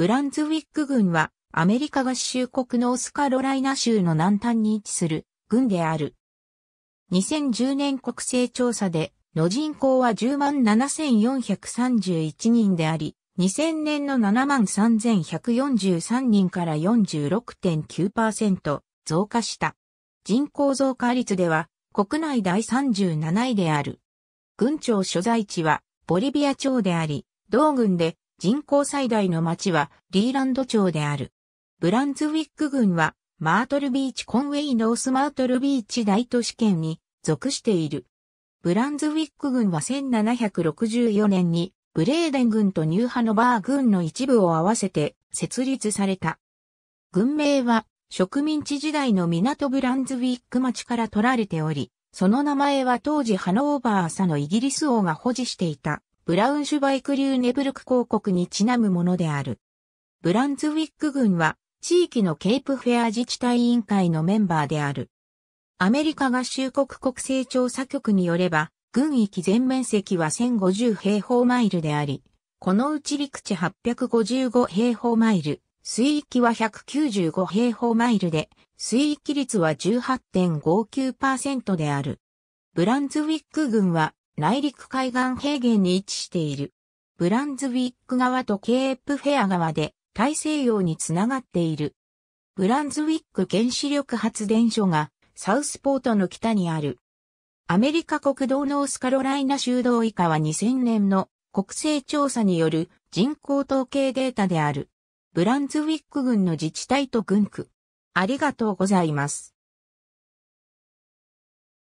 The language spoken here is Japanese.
ブランズウィック郡はアメリカ合衆国のオスカロライナ州の南端に位置する郡である。2010年国勢調査での人口は107,431人であり、2000年の73,143人から46.9%増加した。人口増加率では国内第37位である。軍庁所在地はボリビア町であり、同軍で人口最大の町はリーランド町である。ブランズウィック郡はマートルビーチコンウェイノースマートルビーチ大都市圏に属している。ブランズウィック郡は1764年にブレーデン郡とニューハノバー郡の一部を合わせて設立された。郡名は植民地時代の港ブランズウィック町から取られており、その名前は当時ハノーバー朝のイギリス王が保持していたブラウンシュバイク流ネブルク公国にちなむものである。ブランズウィック郡は地域のケープフェア自治体委員会のメンバーである。アメリカ合衆国国勢調査局によれば、軍域全面積は1050平方マイルであり、このうち陸地855平方マイル、水域は195平方マイルで、水域率は18.59%である。ブランズウィック軍は内陸海岸平原に位置している。ブランズウィック側とケープフェア側で大西洋につながっている。ブランズウィック原子力発電所がサウスポートの北にある。アメリカ国道ノースカロライナ州道以下は2000年の国勢調査による人口統計データである。ブランズウィック郡の自治体と郡区。ありがとうございます。